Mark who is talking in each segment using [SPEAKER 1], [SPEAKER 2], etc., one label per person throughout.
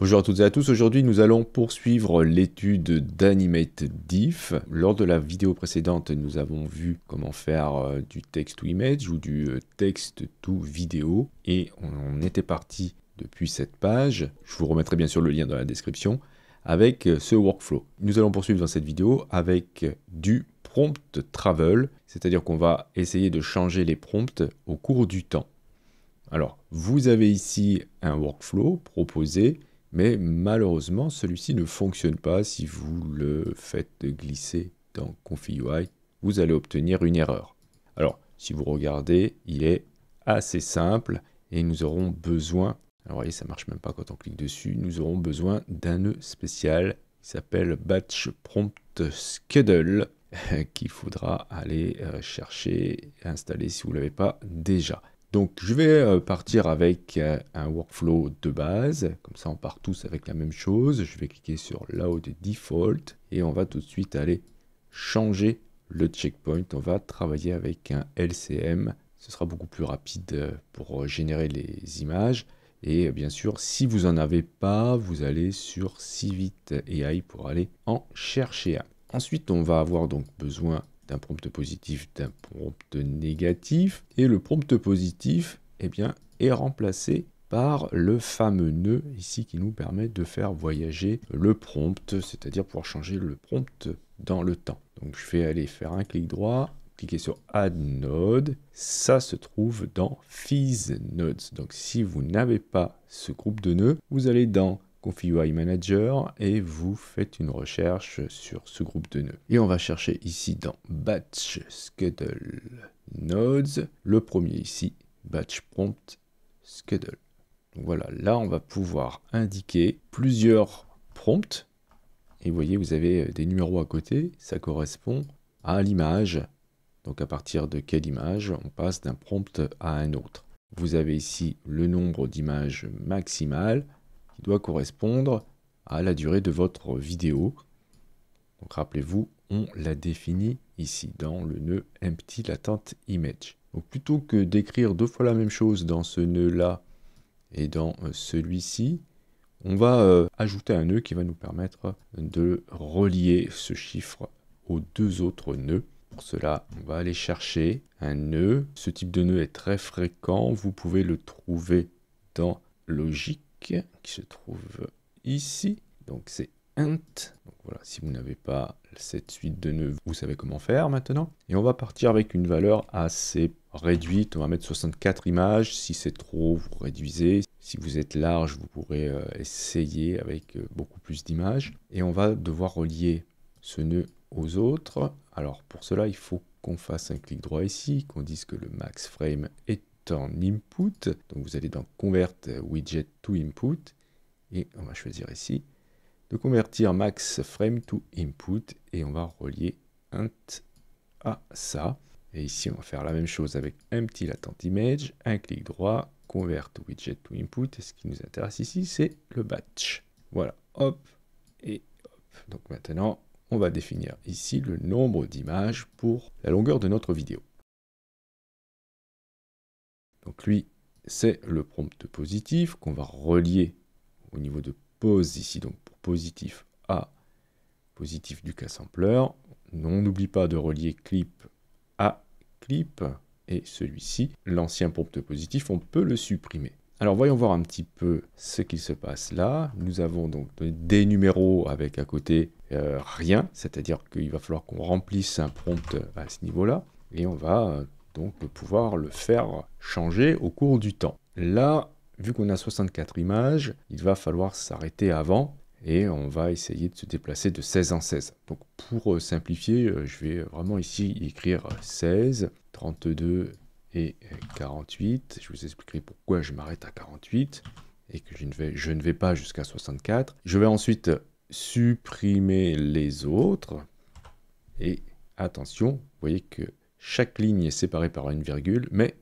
[SPEAKER 1] Bonjour à toutes et à tous, aujourd'hui nous allons poursuivre l'étude d'Animate Diff. Lors de la vidéo précédente, nous avons vu comment faire euh, du text to image ou du euh, texte to vidéo et on était parti depuis cette page, je vous remettrai bien sûr le lien dans la description, avec euh, ce workflow. Nous allons poursuivre dans cette vidéo avec du prompt travel, c'est-à-dire qu'on va essayer de changer les prompts au cours du temps. Alors, vous avez ici un workflow proposé mais malheureusement, celui-ci ne fonctionne pas si vous le faites glisser dans UI. Vous allez obtenir une erreur. Alors, si vous regardez, il est assez simple et nous aurons besoin, alors vous voyez, ça marche même pas quand on clique dessus, nous aurons besoin d'un nœud spécial qui s'appelle Batch Prompt Schedule qu'il faudra aller euh, chercher et installer si vous ne l'avez pas déjà. Donc je vais euh, partir avec euh, un workflow de base, comme ça on part tous avec la même chose. Je vais cliquer sur Load Default et on va tout de suite aller changer le checkpoint. On va travailler avec un LCM, ce sera beaucoup plus rapide euh, pour générer les images. Et bien sûr, si vous n'en avez pas, vous allez sur Civit AI pour aller en chercher un. Ensuite, on va avoir donc besoin d'un prompt positif, d'un prompt négatif. Et le prompt positif eh bien, est remplacé par le fameux nœud ici qui nous permet de faire voyager le prompt, c'est-à-dire pouvoir changer le prompt dans le temps. Donc je vais aller faire un clic droit, cliquer sur Add Node, ça se trouve dans Fizz Nodes. Donc si vous n'avez pas ce groupe de nœuds, vous allez dans Configure Manager et vous faites une recherche sur ce groupe de nœuds. Et on va chercher ici dans Batch Schedule Nodes, le premier ici, Batch Prompt Schedule. voilà, là on va pouvoir indiquer plusieurs prompts. Et vous voyez, vous avez euh, des numéros à côté, ça correspond à l'image. Donc à partir de quelle image on passe d'un prompt à un autre. Vous avez ici le nombre d'images maximales doit correspondre à la durée de votre vidéo. Donc rappelez-vous, on la définit ici dans le nœud empty latent image. Donc plutôt que d'écrire deux fois la même chose dans ce nœud-là et dans euh, celui-ci, on va euh, ajouter un nœud qui va nous permettre de relier ce chiffre aux deux autres nœuds. Pour cela, on va aller chercher un nœud. Ce type de nœud est très fréquent. Vous pouvez le trouver dans Logique qui se trouve ici. Donc c'est int. Donc voilà, si vous n'avez pas cette suite de nœuds, vous savez comment faire maintenant. Et on va partir avec une valeur assez réduite. On va mettre 64 images. Si c'est trop, vous réduisez. Si vous êtes large, vous pourrez euh, essayer avec euh, beaucoup plus d'images. Et on va devoir relier ce nœud aux autres. Alors pour cela, il faut qu'on fasse un clic droit ici, qu'on dise que le max frame est en input. Donc vous allez dans Convert widget to input et on va choisir ici de convertir max frame to input et on va relier int à ça. Et ici on va faire la même chose avec un petit latent image, un clic droit, convert widget to input. Et ce qui nous intéresse ici c'est le batch. Voilà, hop et hop. Donc maintenant on va définir ici le nombre d'images pour la longueur de notre vidéo lui, c'est le prompt positif qu'on va relier au niveau de pause ici, donc pour positif à positif du cas sampler. On n'oublie pas de relier clip à clip et celui-ci, l'ancien prompt positif, on peut le supprimer. Alors voyons voir un petit peu ce qu'il se passe là. Nous avons donc des numéros avec à côté euh, rien, c'est-à-dire qu'il va falloir qu'on remplisse un prompt à ce niveau-là et on va euh, donc pouvoir le faire changer au cours du temps. Là, vu qu'on a 64 images, il va falloir s'arrêter avant et on va essayer de se déplacer de 16 en 16. Donc pour euh, simplifier, euh, je vais vraiment ici écrire 16, 32 et 48. Je vous expliquerai pourquoi je m'arrête à 48 et que je ne vais, je ne vais pas jusqu'à 64. Je vais ensuite supprimer les autres. Et attention, vous voyez que chaque ligne est séparée par une virgule, mais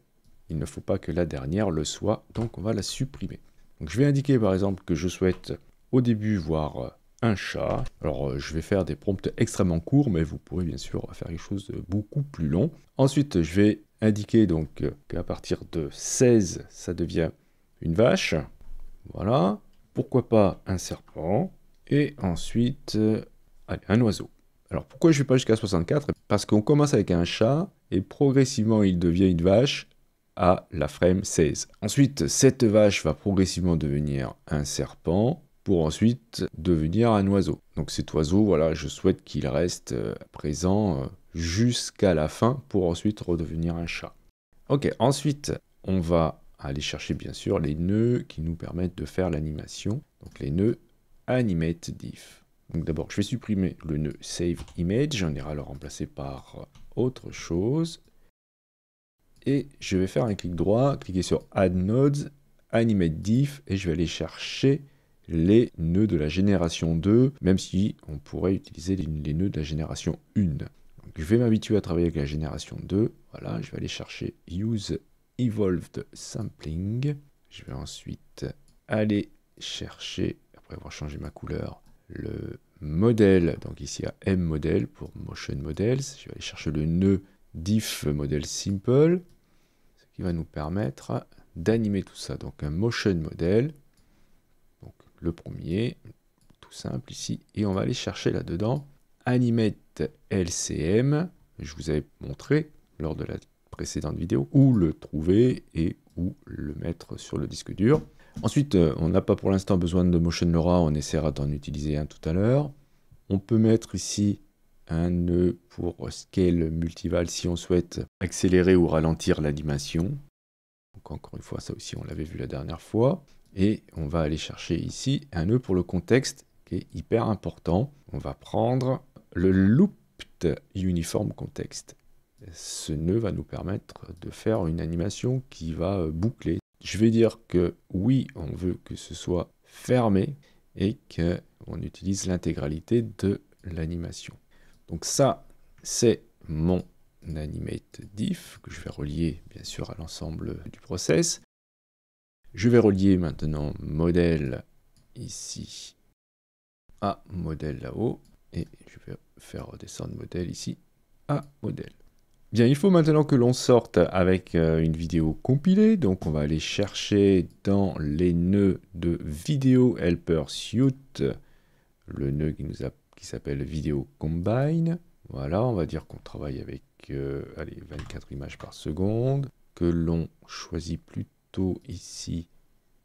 [SPEAKER 1] il ne faut pas que la dernière le soit, donc on va la supprimer. je vais indiquer par exemple que je souhaite au début voir euh, un chat. Alors euh, je vais faire des prompts extrêmement courts, mais vous pourrez bien sûr faire quelque chose de beaucoup plus long. Ensuite, je vais indiquer donc euh, qu'à partir de 16, ça devient une vache. Voilà. Pourquoi pas un serpent. Et ensuite, un oiseau. Alors pourquoi je ne vais pas jusqu'à 64 Parce qu'on commence avec un chat et progressivement il devient une vache à la frame 16. Ensuite, cette vache va progressivement devenir un serpent pour ensuite devenir un oiseau. Donc cet oiseau, voilà, je souhaite qu'il reste euh, présent euh, jusqu'à la fin pour ensuite redevenir un chat. Ok, ensuite, on va aller chercher bien sûr les nœuds qui nous permettent de faire l'animation. Donc les nœuds animate diff. Donc d'abord, je vais supprimer le nœud Save Image. On ira le remplacer par autre chose. Et je vais faire un clic droit, cliquer sur Add Nodes, Animate Diff, et je vais aller chercher les nœuds de la génération 2, même si on pourrait utiliser les nœuds de la génération 1. je vais m'habituer à travailler avec la génération 2. Voilà, je vais aller chercher Use Evolved Sampling. Je vais ensuite aller chercher, après avoir changé ma couleur, le modèle, donc ici à M model pour motion models, je vais aller chercher le nœud diff model simple, ce qui va nous permettre d'animer tout ça. Donc un motion model, donc le premier, tout simple ici, et on va aller chercher là-dedans animate LCM, je vous avais montré lors de la précédente vidéo, où le trouver et où le mettre sur le disque dur. Ensuite, euh, on n'a pas pour l'instant besoin de Motion LoRa, on essaiera d'en utiliser un tout à l'heure. On peut mettre ici un nœud pour scale multival si on souhaite accélérer ou ralentir l'animation. encore une fois, ça aussi on l'avait vu la dernière fois. Et on va aller chercher ici un nœud pour le contexte qui est hyper important. On va prendre le looped uniform context. Ce nœud va nous permettre de faire une animation qui va boucler je vais dire que oui, on veut que ce soit fermé et qu'on utilise l'intégralité de l'animation. Donc ça, c'est mon animate diff que je vais relier bien sûr à l'ensemble du process. Je vais relier maintenant modèle ici à modèle là-haut et je vais faire redescendre modèle ici à modèle. Bien, il faut maintenant que l'on sorte avec euh, une vidéo compilée. Donc, on va aller chercher dans les nœuds de Video helper suite le nœud qui s'appelle Video combine. Voilà, on va dire qu'on travaille avec 24 euh, images par seconde, que l'on choisit plutôt ici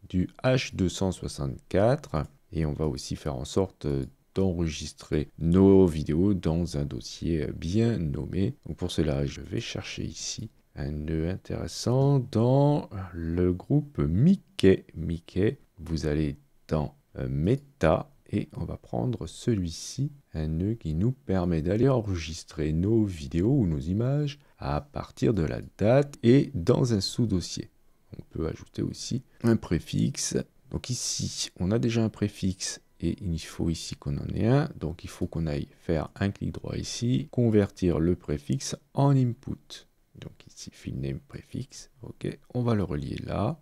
[SPEAKER 1] du H264 et on va aussi faire en sorte euh, d'enregistrer nos vidéos dans un dossier bien nommé. Donc pour cela, je vais chercher ici un nœud intéressant dans le groupe Mickey. Mickey, vous allez dans euh, Meta et on va prendre celui-ci, un nœud qui nous permet d'aller enregistrer nos vidéos ou nos images à partir de la date et dans un sous-dossier. On peut ajouter aussi un préfixe. Donc ici, on a déjà un préfixe et il faut ici qu'on en ait un. Donc il faut qu'on aille faire un clic droit ici, convertir le préfixe en input. Donc ici, filename name préfixe. OK, on va le relier là.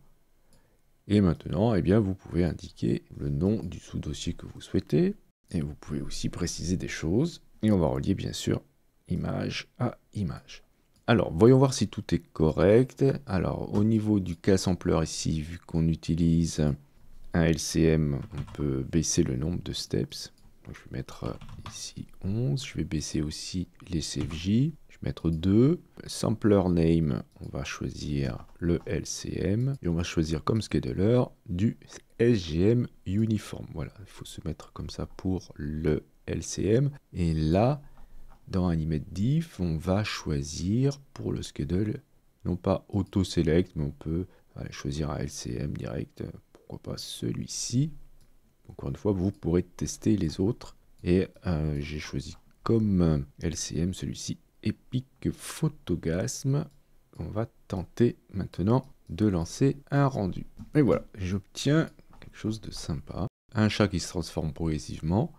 [SPEAKER 1] Et maintenant, eh bien, vous pouvez indiquer le nom du sous-dossier que vous souhaitez. Et vous pouvez aussi préciser des choses. Et on va relier bien sûr image à image. Alors, voyons voir si tout est correct. Alors, au niveau du casse-ampleur ici, vu qu'on utilise un LCM, on peut baisser le nombre de steps. je vais mettre euh, ici 11. Je vais baisser aussi les CFJ. Je vais mettre 2. Sampler name, on va choisir le LCM. Et on va choisir comme scheduler du SGM uniforme. Voilà, il faut se mettre comme ça pour le LCM. Et là, dans Animate Diff, on va choisir pour le schedule, non pas auto-select, mais on peut choisir un LCM direct euh, pas celui-ci. Encore une fois, vous pourrez tester les autres. Et euh, j'ai choisi comme euh, LCM celui-ci, Epic Photogasme. On va tenter maintenant de lancer un rendu. Et voilà, j'obtiens quelque chose de sympa. Un chat qui se transforme progressivement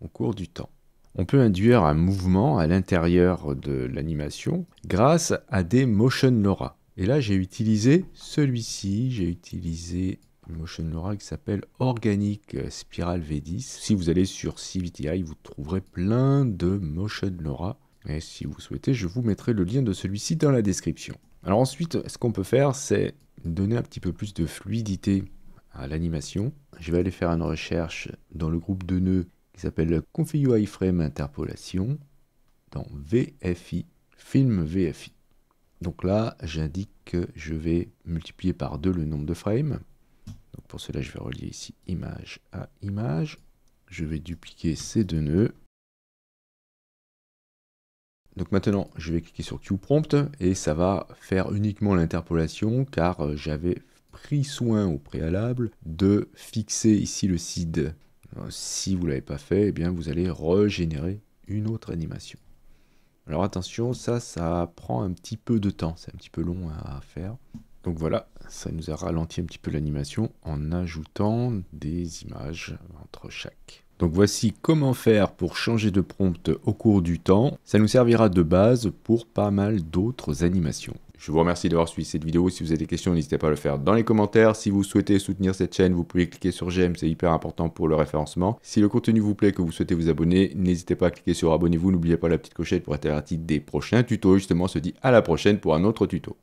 [SPEAKER 1] au cours du temps. On peut induire un mouvement à l'intérieur de l'animation grâce à des motion LoRa. Et là, j'ai utilisé celui-ci. J'ai utilisé Motion LoRa qui s'appelle Organic Spiral V10. Si vous allez sur CVTI, vous trouverez plein de Motion LoRa. Et si vous souhaitez, je vous mettrai le lien de celui-ci dans la description. Alors ensuite, ce qu'on peut faire, c'est donner un petit peu plus de fluidité à l'animation. Je vais aller faire une recherche dans le groupe de nœuds qui s'appelle Configure iframe Interpolation dans VFI, film VFI. Donc là, j'indique que je vais multiplier par 2 le nombre de frames. Donc pour cela, je vais relier ici image à image. Je vais dupliquer ces deux nœuds. Donc maintenant, je vais cliquer sur Q-Prompt et ça va faire uniquement l'interpolation car euh, j'avais pris soin au préalable de fixer ici le seed. Euh, si vous ne l'avez pas fait, eh bien vous allez régénérer une autre animation. Alors attention, ça, ça prend un petit peu de temps, c'est un petit peu long à faire. Donc voilà, ça nous a ralenti un petit peu l'animation en ajoutant des images entre chaque. Donc voici comment faire pour changer de prompt au cours du temps. Ça nous servira de base pour pas mal d'autres animations. Je vous remercie d'avoir suivi cette vidéo. Si vous avez des questions, n'hésitez pas à le faire dans les commentaires. Si vous souhaitez soutenir cette chaîne, vous pouvez cliquer sur j'aime, c'est hyper important pour le référencement. Si le contenu vous plaît, que vous souhaitez vous abonner, n'hésitez pas à cliquer sur abonnez-vous. N'oubliez pas la petite clochette pour être averti des prochains tutos. Justement, on se dit à la prochaine pour un autre tuto.